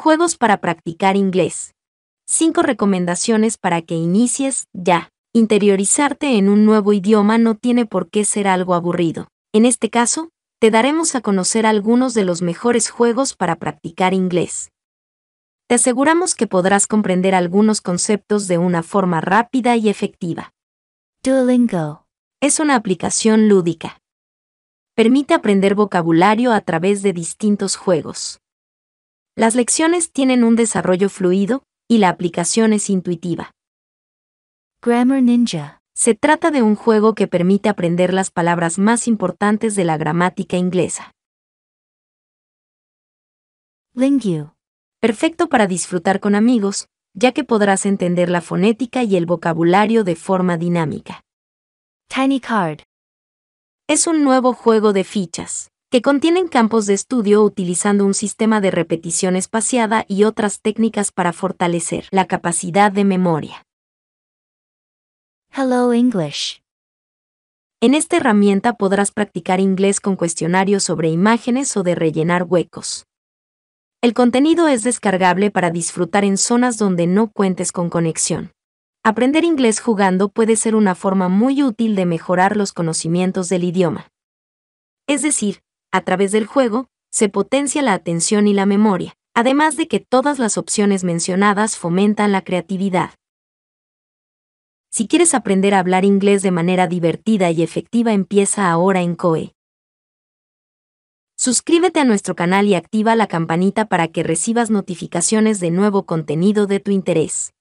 Juegos para practicar inglés. Cinco recomendaciones para que inicies ya. Interiorizarte en un nuevo idioma no tiene por qué ser algo aburrido. En este caso, te daremos a conocer algunos de los mejores juegos para practicar inglés. Te aseguramos que podrás comprender algunos conceptos de una forma rápida y efectiva. Duolingo. Es una aplicación lúdica. Permite aprender vocabulario a través de distintos juegos. Las lecciones tienen un desarrollo fluido y la aplicación es intuitiva. Grammar Ninja. Se trata de un juego que permite aprender las palabras más importantes de la gramática inglesa. Lingyu. Perfecto para disfrutar con amigos, ya que podrás entender la fonética y el vocabulario de forma dinámica. Tiny Card. Es un nuevo juego de fichas que contienen campos de estudio utilizando un sistema de repetición espaciada y otras técnicas para fortalecer la capacidad de memoria. Hello English. En esta herramienta podrás practicar inglés con cuestionarios sobre imágenes o de rellenar huecos. El contenido es descargable para disfrutar en zonas donde no cuentes con conexión. Aprender inglés jugando puede ser una forma muy útil de mejorar los conocimientos del idioma. Es decir, a través del juego, se potencia la atención y la memoria, además de que todas las opciones mencionadas fomentan la creatividad. Si quieres aprender a hablar inglés de manera divertida y efectiva, empieza ahora en COE. Suscríbete a nuestro canal y activa la campanita para que recibas notificaciones de nuevo contenido de tu interés.